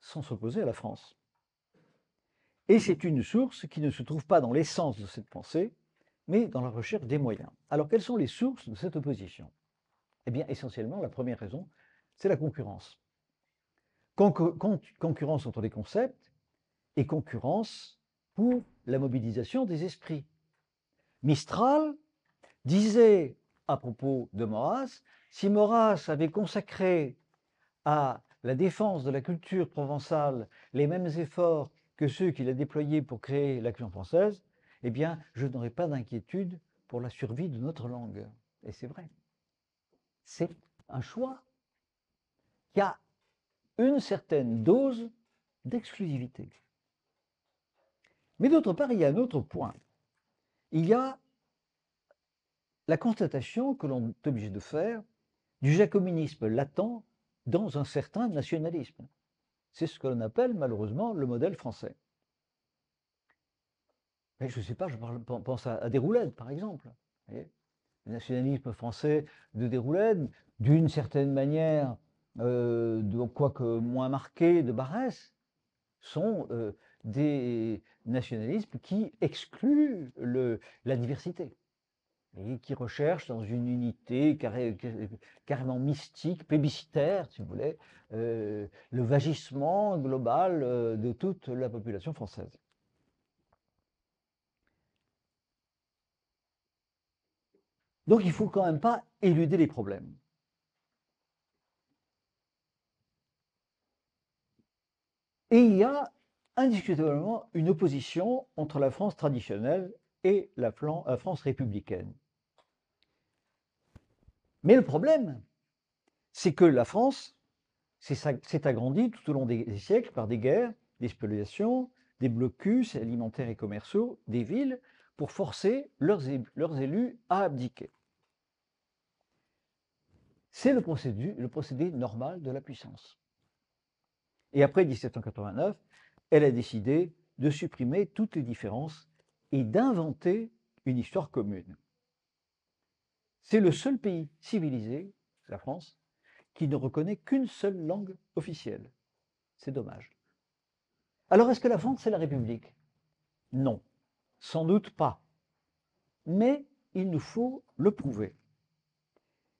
sans s'opposer à la France Et c'est une source qui ne se trouve pas dans l'essence de cette pensée, mais dans la recherche des moyens. Alors, quelles sont les sources de cette opposition eh bien, essentiellement, la première raison, c'est la concurrence. concurrence entre les concepts et concurrence pour la mobilisation des esprits. Mistral disait à propos de Maurras, si Maurras avait consacré à la défense de la culture provençale les mêmes efforts que ceux qu'il a déployés pour créer l'action française, eh bien, je n'aurais pas d'inquiétude pour la survie de notre langue. Et c'est vrai c'est un choix qui a une certaine dose d'exclusivité. Mais d'autre part, il y a un autre point. Il y a la constatation que l'on est obligé de faire du jacobinisme latent dans un certain nationalisme. C'est ce que l'on appelle malheureusement le modèle français. je ne sais pas, je pense à, à des roulettes, par exemple. Les nationalisme français de Déroulède, d'une certaine manière, euh, quoique moins marqué, de Barès, sont euh, des nationalismes qui excluent la diversité et qui recherchent dans une unité carrément mystique, plébiscitaire, si vous voulez, euh, le vagissement global de toute la population française. Donc il ne faut quand même pas éluder les problèmes. Et il y a indiscutablement une opposition entre la France traditionnelle et la, France républicaine. Mais le problème, c'est que la France s'est agrandie tout au long des, siècles par des guerres, des spoliations, des blocus alimentaires et commerciaux, des villes, pour forcer leurs, élus, à abdiquer. C'est le procédé, le procédé normal de la puissance. Et après 1789, elle a décidé de supprimer toutes les différences et d'inventer une histoire commune. C'est le seul pays civilisé, la France, qui ne reconnaît qu'une seule langue officielle. C'est dommage. Alors est-ce que la France, c'est la République Non. Sans doute pas. Mais il nous faut le prouver.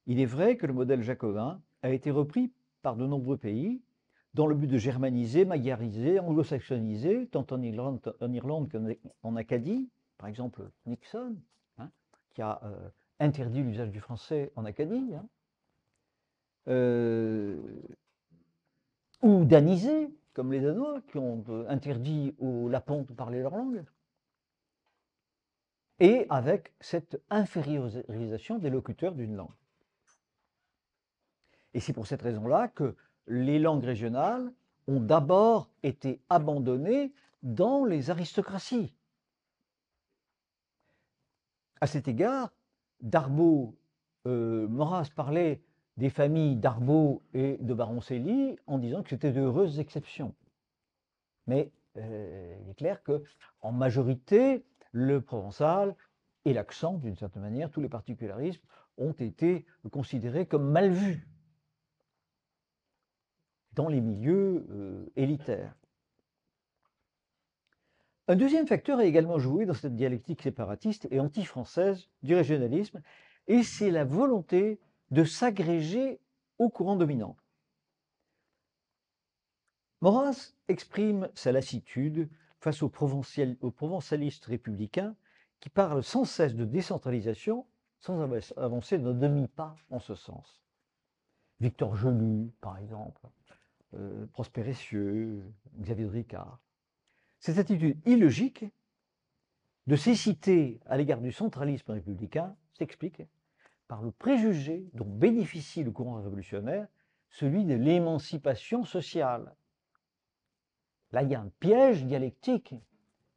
Il est vrai que le modèle jacobin a été repris par de nombreux pays dans le but de germaniser, magyariser, anglo-saxoniser, tant en Irlande, qu'en Acadie, par exemple Nixon, hein, qui a euh, interdit l'usage du français en Acadie, hein, euh, ou daniser, comme les Danois, qui ont euh, interdit aux Lapons de parler leur langue et avec cette infériorisation des locuteurs d'une langue. Et c'est pour cette raison-là que les langues régionales ont d'abord été abandonnées dans les aristocraties. À cet égard, Darbo, euh, parlait des familles d'Arbo et de Baroncelli en disant que c'était d'heureuses exceptions. Mais euh, il est clair qu'en majorité, le provençal et l'accent, d'une certaine manière, tous les particularismes ont été considérés comme mal vus dans les milieux euh, élitaires. Un deuxième facteur a également joué dans cette dialectique séparatiste et anti-française du régionalisme, et c'est la volonté de s'agréger au courant dominant. Maurras exprime sa lassitude face aux, aux républicains qui parlent sans cesse de décentralisation sans avancer d'un demi-pas en ce sens. Victor Gelu, par exemple, euh, Prosper Essieux, Xavier Ricard. Cette attitude illogique de cécité à l'égard du centralisme républicain s'explique par le préjugé dont bénéficie le courant révolutionnaire, celui de l'émancipation sociale. Là, il y a un piège dialectique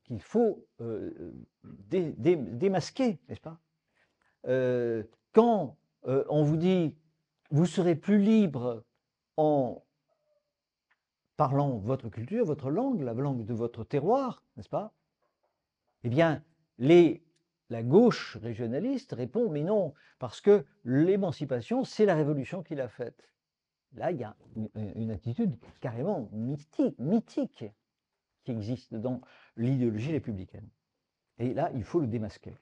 qu'il faut euh, démasquer, n'est-ce pas euh, Quand euh, on vous dit vous serez plus libre en parlant votre culture, votre langue, la langue de votre terroir, n'est-ce pas Eh bien, la gauche régionaliste répond mais non, parce que l'émancipation, c'est la révolution qui l'a faite. Là, il y a une attitude carrément mystique, mythique, qui existe dans l'idéologie républicaine. Et là, il faut le démasquer.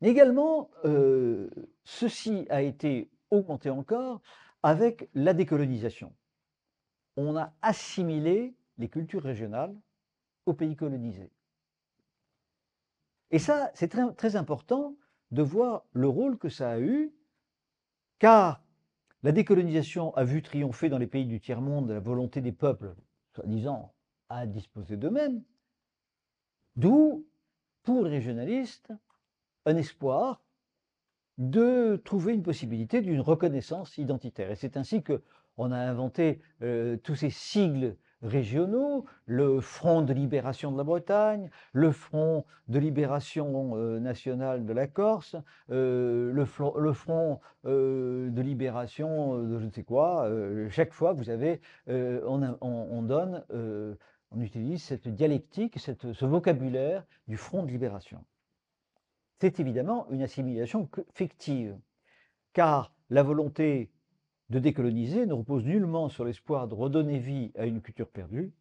Mais également, euh, ceci a été augmenté encore avec la décolonisation. On a assimilé les cultures régionales aux pays colonisés. Et ça, c'est très, très important de voir le rôle que ça a eu, car la décolonisation a vu triompher dans les pays du tiers-monde la volonté des peuples, soi-disant, à disposer d'eux-mêmes. D'où, pour les régionalistes, un espoir de trouver une possibilité d'une reconnaissance identitaire. Et c'est ainsi que a inventé euh, tous ces sigles régionaux, le Front de libération de la Bretagne, le Front de libération euh, nationale de la Corse, euh, le, le, Front euh, de libération de je ne sais quoi. chaque fois, vous avez, on, donne, on utilise cette dialectique, cette, ce vocabulaire du Front de libération. C'est évidemment une assimilation fictive, car la volonté de décoloniser ne repose nullement sur l'espoir de redonner vie à une culture perdue,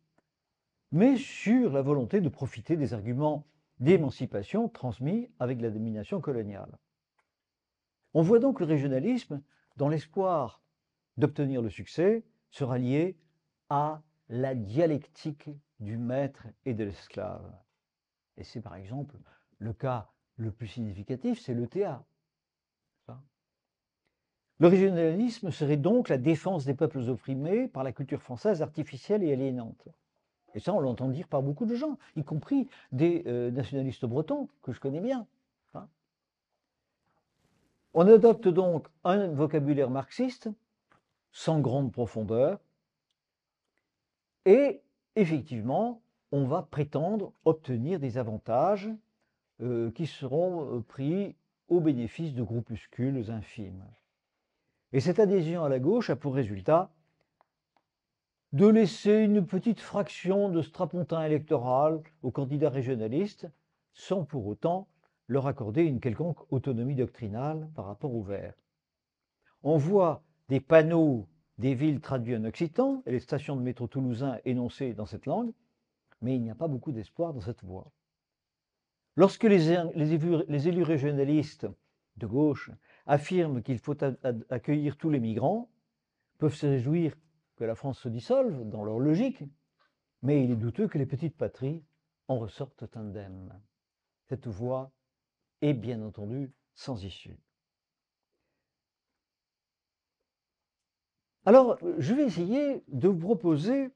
mais sur la volonté de profiter des arguments d'émancipation transmis avec la domination coloniale. On voit donc le régionalisme, dans l'espoir d'obtenir le succès, sera lié à la dialectique du maître et de l'esclave. Et c'est par exemple le cas le plus significatif, c'est le théâtre. L'originalisme serait donc la défense des peuples opprimés par la culture française artificielle et aliénante. Et ça, on l'entend dire par beaucoup de gens, y compris des euh, nationalistes bretons que je connais bien. Hein. on adopte donc un vocabulaire marxiste, sans grande profondeur, et effectivement, on va prétendre obtenir des avantages euh, qui seront euh, pris au bénéfice de groupuscules infimes. Et cette adhésion à la gauche a pour résultat de laisser une petite fraction de strapontin électoral aux candidats régionalistes, sans pour autant leur accorder une quelconque autonomie doctrinale par rapport au vert. On voit des panneaux des villes traduits en occitan et les stations de métro toulousain énoncées dans cette langue, mais il n'y a pas beaucoup d'espoir dans cette voie. Lorsque les, les élus régionalistes de gauche affirment qu'il faut accueillir tous les migrants peuvent se réjouir que la France se dissolve dans leur logique, mais il est douteux que les petites patries en ressortent indemnes. Cette voie est bien entendu sans issue. Alors, je vais essayer de vous proposer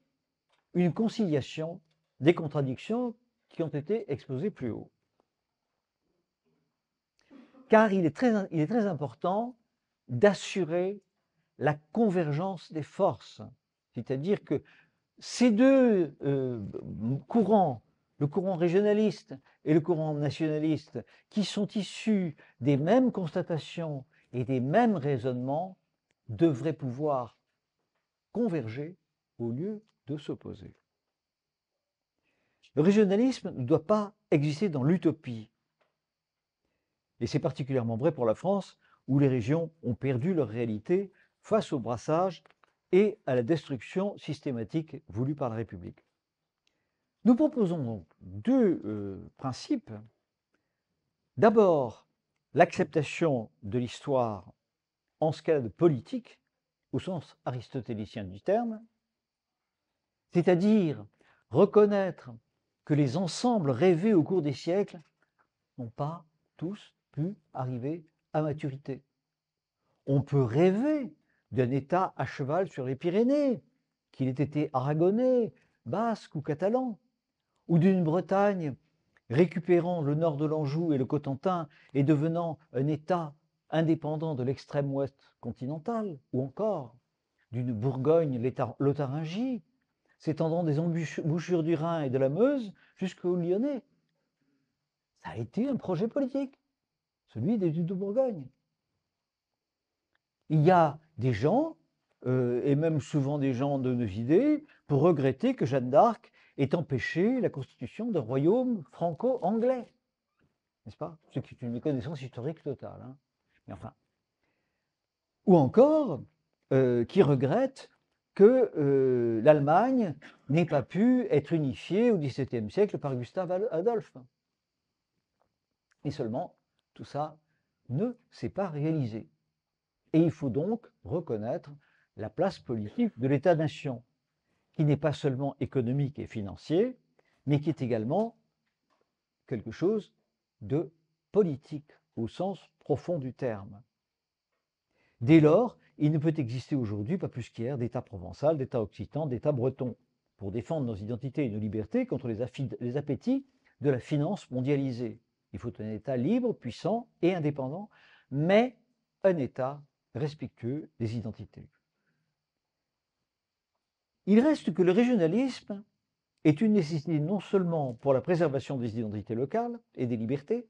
une conciliation des contradictions qui ont été exposées plus haut car il est très, important d'assurer la convergence des forces. C'est-à-dire que ces deux euh, courants, le courant régionaliste et le courant nationaliste, qui sont issus des mêmes constatations et des mêmes raisonnements, devraient pouvoir converger au lieu de s'opposer. Le régionalisme ne doit pas exister dans l'utopie. Et c'est particulièrement vrai pour la France, où les régions ont perdu leur réalité face au brassage et à la destruction systématique voulue par la République. Nous proposons donc deux euh, principes. D'abord, l'acceptation de l'histoire en scalade politique, au sens aristotélicien du terme, c'est-à-dire reconnaître que les ensembles rêvés au cours des siècles n'ont pas tous arriver à maturité. On peut rêver d'un État à cheval sur les Pyrénées, qu'il ait été aragonais, basque ou catalan, ou d'une Bretagne récupérant le nord de l'Anjou et le Cotentin et devenant un État indépendant de l'extrême ouest continental, ou encore d'une Bourgogne lotharingie, s'étendant des embouchures du Rhin et de la Meuse jusqu'au Lyonnais. Ça a été un projet politique celui des ducs de Bourgogne. Il y a des gens, euh, et même souvent des gens de nos idées, pour regretter que Jeanne d'Arc ait empêché la constitution d'un royaume franco-anglais. N'est-ce pas Ce qui est une méconnaissance historique totale. Hein. Mais enfin. Ou encore, euh, qui regrette que euh, l'Allemagne n'ait pas pu être unifiée au XVIIe siècle par Gustave Adolphe. Et seulement tout ça ne s'est pas réalisé. Et il faut donc reconnaître la place politique de l'État-nation, qui n'est pas seulement économique et financier, mais qui est également quelque chose de politique au sens profond du terme. Dès lors, il ne peut exister aujourd'hui, pas plus qu'hier, d'État provençal, d'État occitan, d'État breton, pour défendre nos identités et nos libertés contre les, les appétits de la finance mondialisée. Il faut un État libre, puissant et indépendant, mais un État respectueux des identités. Il reste que le régionalisme est une nécessité non seulement pour la préservation des identités locales et des libertés,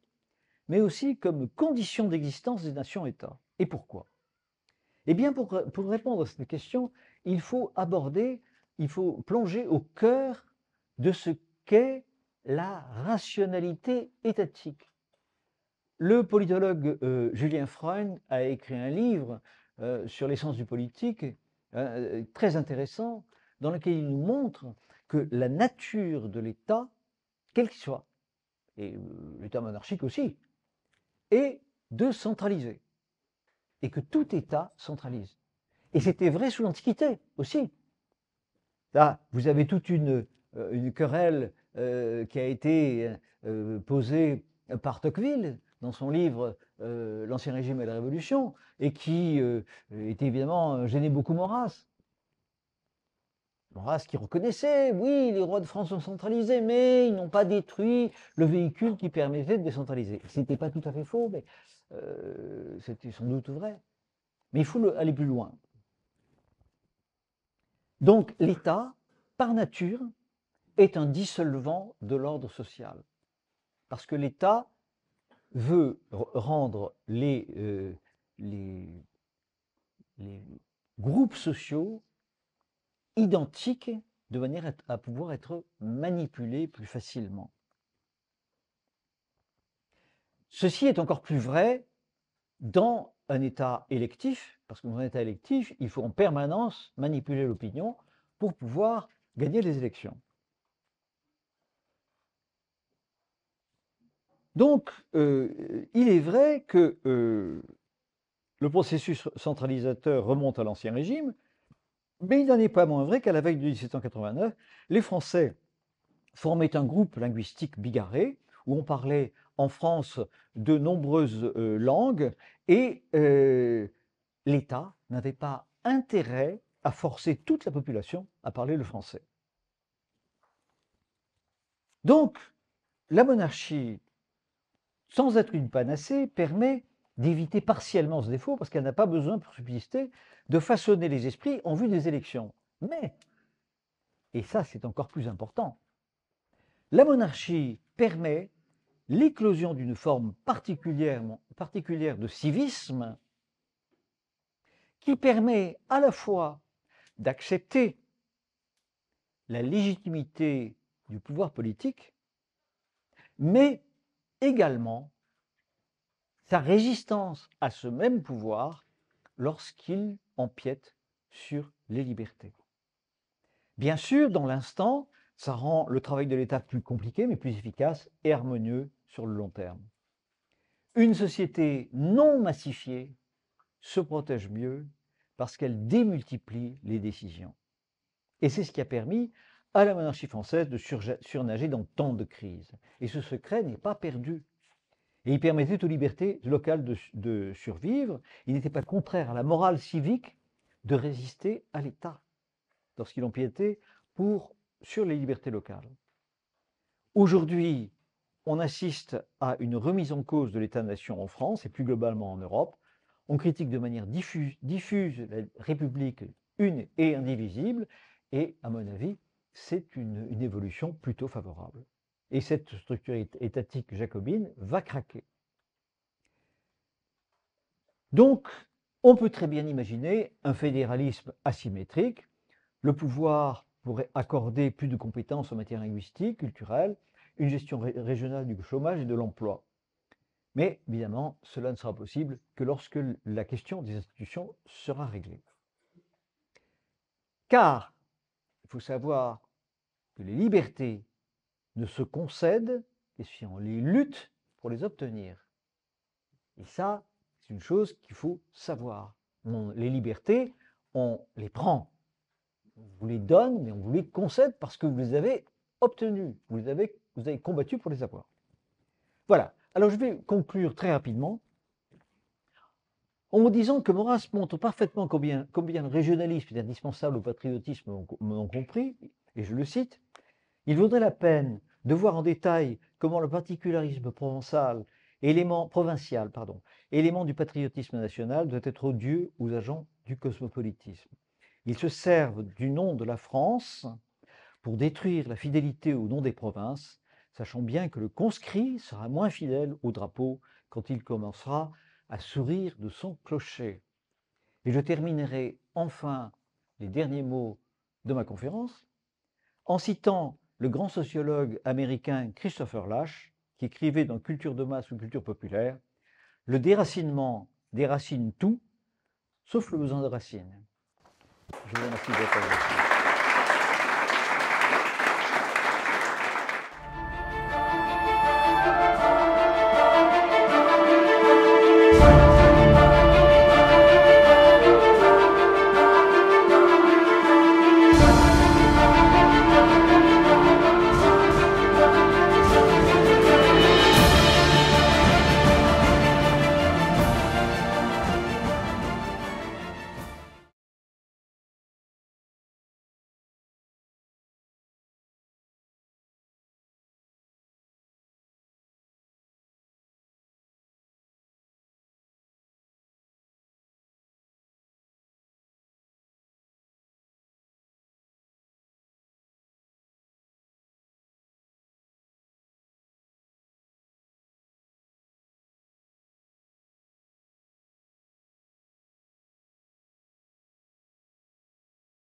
mais aussi comme condition d'existence des nations-États. Et pourquoi Eh bien, pour, répondre à cette question, il faut aborder, il faut plonger au cœur de ce qu'est la rationalité étatique. Le politologue euh, Julien Freund a écrit un livre euh, sur l'essence du politique, euh, très intéressant, dans lequel il nous montre que la nature de l'État, quel qu'il soit, et l'État monarchique aussi, est de centraliser. Et que tout État centralise. Et c'était vrai sous l'Antiquité aussi. Là, vous avez toute une querelle euh, qui a été euh, euh, posé par Tocqueville dans son livre L'Ancien Régime et la Révolution, et qui était évidemment gêné beaucoup Maurras. Maurras qui reconnaissait, oui, les rois de France sont centralisés, mais ils n'ont pas détruit le véhicule qui permettait de décentraliser. Ce n'était pas tout à fait faux, mais c'était sans doute vrai. Mais il faut aller plus loin. Donc l'État, par nature, est un dissolvant de l'ordre social. Parce que l'État veut rendre euh, les, groupes sociaux identiques de manière à pouvoir être manipulés plus facilement. Ceci est encore plus vrai dans un État électif, parce que dans un État électif, il faut en permanence manipuler l'opinion pour pouvoir gagner les élections. Donc, euh, il est vrai que euh, le processus centralisateur remonte à l'Ancien Régime, mais il n'en est pas moins vrai qu'à la veille de 1789, les Français formaient un groupe linguistique bigarré, où on parlait en France de nombreuses euh, langues, et l'État n'avait pas intérêt à forcer toute la population à parler le français. Donc, la monarchie sans être une panacée, permet d'éviter partiellement ce défaut, parce qu'elle n'a pas besoin, pour subsister, de façonner les esprits en vue des élections. Mais, et ça c'est encore plus important, la monarchie permet l'éclosion d'une forme particulière, particulière de civisme qui permet à la fois d'accepter la légitimité du pouvoir politique, mais également sa résistance à ce même pouvoir lorsqu'il empiète sur les libertés. Bien sûr, dans l'instant, ça rend le travail de l'État plus compliqué, mais plus efficace et harmonieux sur le long terme. Une société non massifiée se protège mieux parce qu'elle démultiplie les décisions. Et c'est ce qui a permis à la monarchie française de surnager dans tant de crises. Et ce secret n'est pas perdu. Et il permettait aux libertés locales de, survivre. Il n'était pas contraire à la morale civique de résister à l'État lorsqu'il empiétait pour, sur les libertés locales. Aujourd'hui, on assiste à une remise en cause de l'État-nation en France et plus globalement en Europe. On critique de manière diffuse, diffuse la République une et indivisible, et à mon avis, c'est une, évolution plutôt favorable. Et cette structure étatique jacobine va craquer. Donc, on peut très bien imaginer un fédéralisme asymétrique. Le pouvoir pourrait accorder plus de compétences en matière linguistique, culturelle, une gestion régionale du chômage et de l'emploi. Mais évidemment, cela ne sera possible que lorsque la question des institutions sera réglée. Car, il faut savoir que les libertés ne se concèdent que si on les lutte pour les obtenir. Et ça, c'est une chose qu'il faut savoir. les libertés, on les prend. On vous les donne, mais on vous les concède parce que vous les avez obtenues. Vous, les avez, vous avez combattu pour les avoir. Voilà. Alors je vais conclure très rapidement en vous disant que Maurras montre parfaitement combien, combien le régionalisme est indispensable au patriotisme, non compris, et je le cite, Il vaudrait la peine de voir en détail comment le particularisme provençal, élément provincial, pardon, élément du patriotisme national, doit être odieux aux agents du cosmopolitisme. Ils se servent du nom de la France pour détruire la fidélité au nom des provinces, sachant bien que le conscrit sera moins fidèle au drapeau quand il commencera à sourire de son clocher. Et je terminerai enfin les derniers mots de ma conférence en citant le grand sociologue américain Christopher Lash, qui écrivait dans Culture de masse ou Culture populaire, le déracinement déracine tout, sauf le besoin de racines. Je